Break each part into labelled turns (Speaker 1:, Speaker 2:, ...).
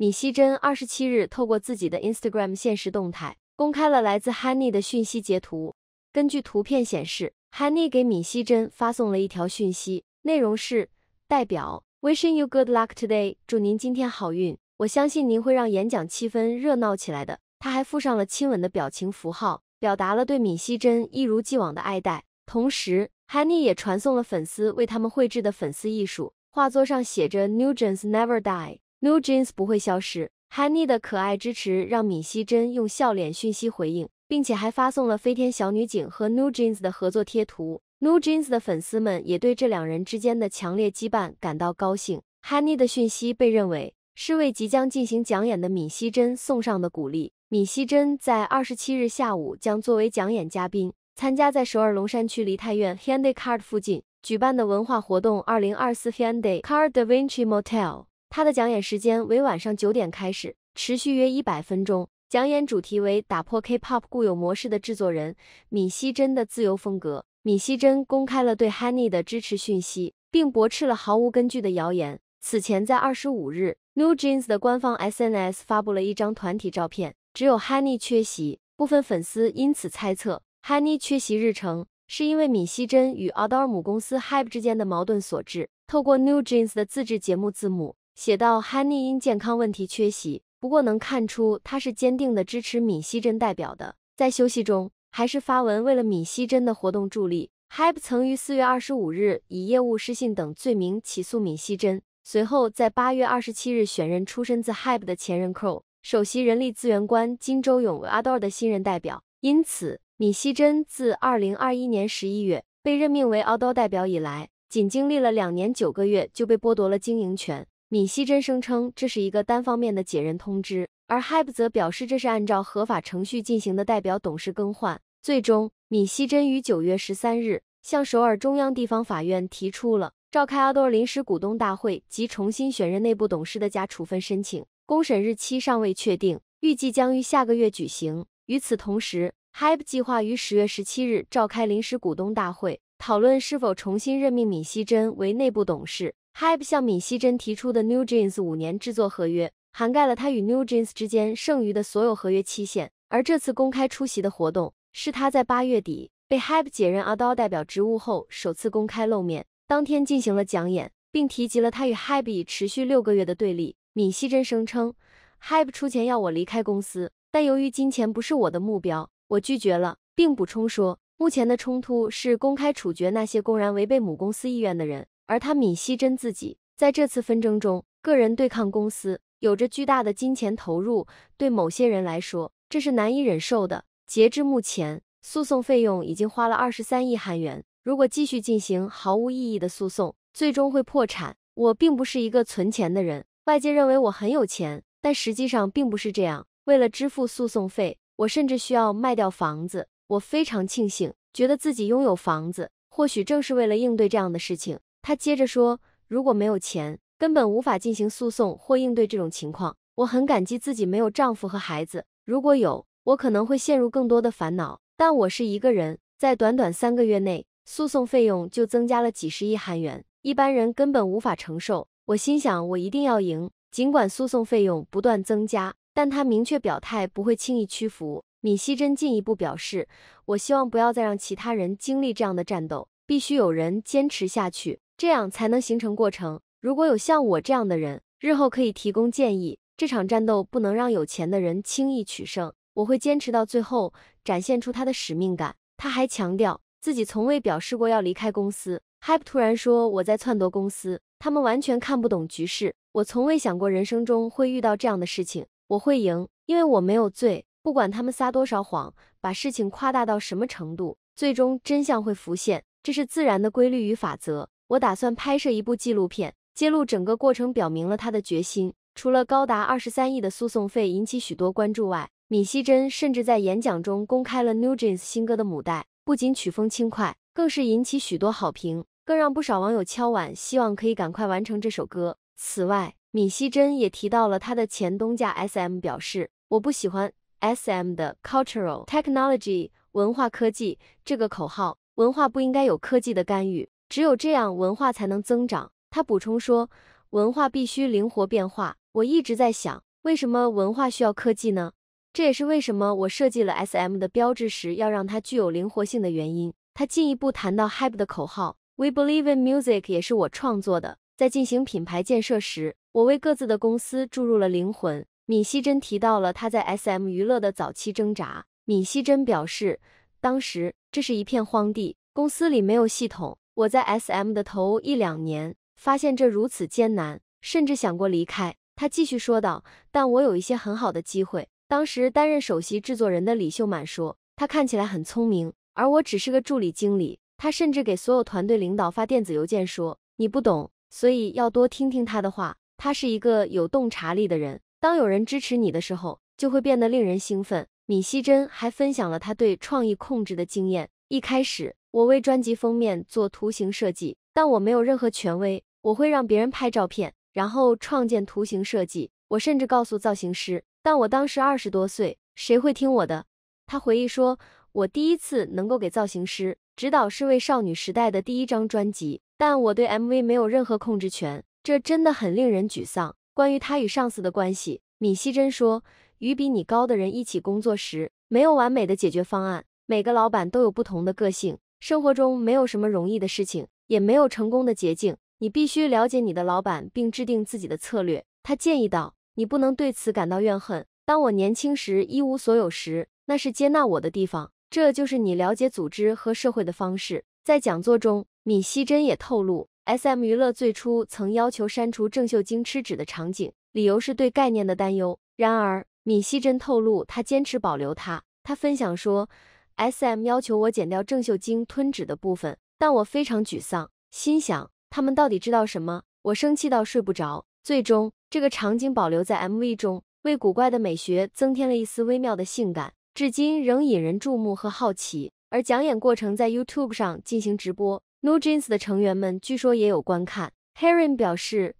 Speaker 1: 米熙珍二十七日透过自己的 Instagram 现实动态，公开了来自 Honey 的讯息截图。根据图片显示，Honey 给米熙珍发送了一条讯息，内容是：“代表 wishing you good luck today，祝您今天好运。我相信您会让演讲气氛热闹起来的。”他还附上了亲吻的表情符号，表达了对米熙珍一如既往的爱戴。同时，Honey 也传送了粉丝为他们绘制的粉丝艺术画作，上写着 n u g e n t s Never Die”。New Jeans 不会消失。h a n n y 的可爱支持让闵熙珍用笑脸讯息回应，并且还发送了飞天小女警和 New Jeans 的合作贴图。New Jeans 的粉丝们也对这两人之间的强烈羁绊感到高兴。h a n n y 的讯息被认为是为即将进行讲演的闵熙珍送上的鼓励。闵熙珍在二十七日下午将作为讲演嘉宾，参加在首尔龙山区梨泰院 Handy Card 附近举办的文化活动“二零二四 Handy Card Da Vinci Motel”。他的讲演时间为晚上九点开始，持续约一百分钟。讲演主题为打破 K-pop 固有模式的制作人闵熙珍的自由风格。闵熙珍公开了对 h a n y 的支持讯息，并驳斥了毫无根据的谣言。此前在二十五日，New Jeans 的官方 SNS 发布了一张团体照片，只有 h a n y 缺席。部分粉丝因此猜测 h a n y 缺席日程是因为闵熙珍与 ADOR 母公司 HYBE 之间的矛盾所致。透过 New Jeans 的自制节目字幕。写到 h n n e 因健康问题缺席，不过能看出他是坚定的支持闵熙珍代表的。在休息中，还是发文为了闵熙珍的活动助力。Hype 曾于四月二十五日以业务失信等罪名起诉闵熙珍，随后在八月二十七日选任出身自 Hype 的前任 COO 首席人力资源官金周永为 a d o r 的新人代表。因此，闵熙珍自二零二一年十一月被任命为 a d o r 代表以来，仅经历了两年九个月就被剥夺了经营权。闵熙珍声称这是一个单方面的解任通知，而 Hype 则表示这是按照合法程序进行的代表董事更换。最终，闵熙珍于九月十三日向首尔中央地方法院提出了召开阿多尔临时股东大会及重新选任内部董事的加处分申请，公审日期尚未确定，预计将于下个月举行。与此同时，Hype 计划于十月十七日召开临时股东大会，讨论是否重新任命闵熙珍为内部董事。Hype 向闵熙珍提出的 NewJeans 五年制作合约，涵盖了他与 NewJeans 之间剩余的所有合约期限。而这次公开出席的活动，是他在八月底被 Hype 解任 a 阿刀代表职务后首次公开露面。当天进行了讲演，并提及了他与 Hype 持续六个月的对立。闵熙珍声称，Hype 出钱要我离开公司，但由于金钱不是我的目标，我拒绝了，并补充说，目前的冲突是公开处决那些公然违背母公司意愿的人。而他闵熙珍自己在这次纷争中，个人对抗公司，有着巨大的金钱投入，对某些人来说，这是难以忍受的。截至目前，诉讼费用已经花了二十三亿韩元，如果继续进行毫无意义的诉讼，最终会破产。我并不是一个存钱的人，外界认为我很有钱，但实际上并不是这样。为了支付诉讼费，我甚至需要卖掉房子。我非常庆幸，觉得自己拥有房子，或许正是为了应对这样的事情。她接着说：“如果没有钱，根本无法进行诉讼或应对这种情况。我很感激自己没有丈夫和孩子，如果有，我可能会陷入更多的烦恼。但我是一个人，在短短三个月内，诉讼费用就增加了几十亿韩元，一般人根本无法承受。我心想，我一定要赢。尽管诉讼费用不断增加，但她明确表态不会轻易屈服。”闵熙珍进一步表示：“我希望不要再让其他人经历这样的战斗，必须有人坚持下去。”这样才能形成过程。如果有像我这样的人，日后可以提供建议。这场战斗不能让有钱的人轻易取胜，我会坚持到最后，展现出他的使命感。他还强调自己从未表示过要离开公司。Hype 突然说我在篡夺公司，他们完全看不懂局势。我从未想过人生中会遇到这样的事情。我会赢，因为我没有罪。不管他们撒多少谎，把事情夸大到什么程度，最终真相会浮现。这是自然的规律与法则。我打算拍摄一部纪录片，揭露整个过程，表明了他的决心。除了高达二十三亿的诉讼费引起许多关注外，闵熙珍甚至在演讲中公开了 NewJeans 新歌的母带，不仅曲风轻快，更是引起许多好评，更让不少网友敲碗，希望可以赶快完成这首歌。此外，闵熙珍也提到了他的前东家 SM，表示我不喜欢 SM 的 Cultural Technology 文化科技这个口号，文化不应该有科技的干预。只有这样，文化才能增长。他补充说，文化必须灵活变化。我一直在想，为什么文化需要科技呢？这也是为什么我设计了 SM 的标志时要让它具有灵活性的原因。他进一步谈到 Hype 的口号 We Believe in Music 也是我创作的。在进行品牌建设时，我为各自的公司注入了灵魂。闵熙珍提到了他在 SM 娱乐的早期挣扎。闵熙珍表示，当时这是一片荒地，公司里没有系统。我在 SM 的头一两年，发现这如此艰难，甚至想过离开。他继续说道：“但我有一些很好的机会。”当时担任首席制作人的李秀满说：“他看起来很聪明，而我只是个助理经理。”他甚至给所有团队领导发电子邮件说：“你不懂，所以要多听听他的话。他是一个有洞察力的人。当有人支持你的时候，就会变得令人兴奋。”闵熙珍还分享了他对创意控制的经验。一开始，我为专辑封面做图形设计，但我没有任何权威。我会让别人拍照片，然后创建图形设计。我甚至告诉造型师，但我当时二十多岁，谁会听我的？他回忆说，我第一次能够给造型师指导是为少女时代的第一张专辑，但我对 MV 没有任何控制权，这真的很令人沮丧。关于他与上司的关系，闵希珍说，与比你高的人一起工作时，没有完美的解决方案。每个老板都有不同的个性，生活中没有什么容易的事情，也没有成功的捷径。你必须了解你的老板，并制定自己的策略。他建议道：“你不能对此感到怨恨。当我年轻时一无所有时，那是接纳我的地方。这就是你了解组织和社会的方式。”在讲座中，闵熙珍也透露，S M 娱乐最初曾要求删除郑秀晶吃纸的场景，理由是对概念的担忧。然而，闵熙珍透露，他坚持保留它。他分享说。S.M 要求我剪掉郑秀晶吞纸的部分，但我非常沮丧，心想他们到底知道什么？我生气到睡不着。最终，这个场景保留在 MV 中，为古怪的美学增添了一丝微妙的性感，至今仍引人注目和好奇。而讲演过程在 YouTube 上进行直播，NewJeans 的成员们据说也有观看。h a e r i n 表示：“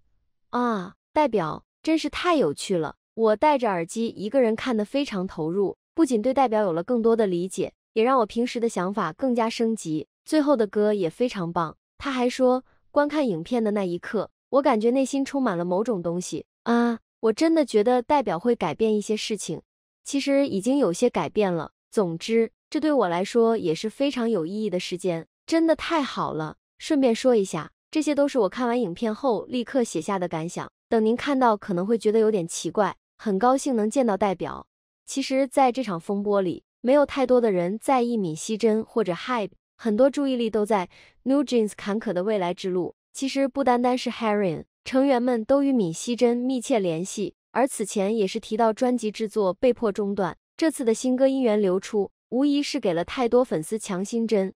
Speaker 1: 啊，代表真是太有趣了！我戴着耳机一个人看得非常投入，不仅对代表有了更多的理解。”也让我平时的想法更加升级，最后的歌也非常棒。他还说，观看影片的那一刻，我感觉内心充满了某种东西啊！我真的觉得代表会改变一些事情，其实已经有些改变了。总之，这对我来说也是非常有意义的时间，真的太好了。顺便说一下，这些都是我看完影片后立刻写下的感想，等您看到可能会觉得有点奇怪。很高兴能见到代表。其实，在这场风波里。没有太多的人在意米希珍或者 HYBE，很多注意力都在 NewJeans 坎坷的未来之路。其实不单单是 Harin，成员们都与米希珍密切联系，而此前也是提到专辑制作被迫中断。这次的新歌音源流出，无疑是给了太多粉丝强心针。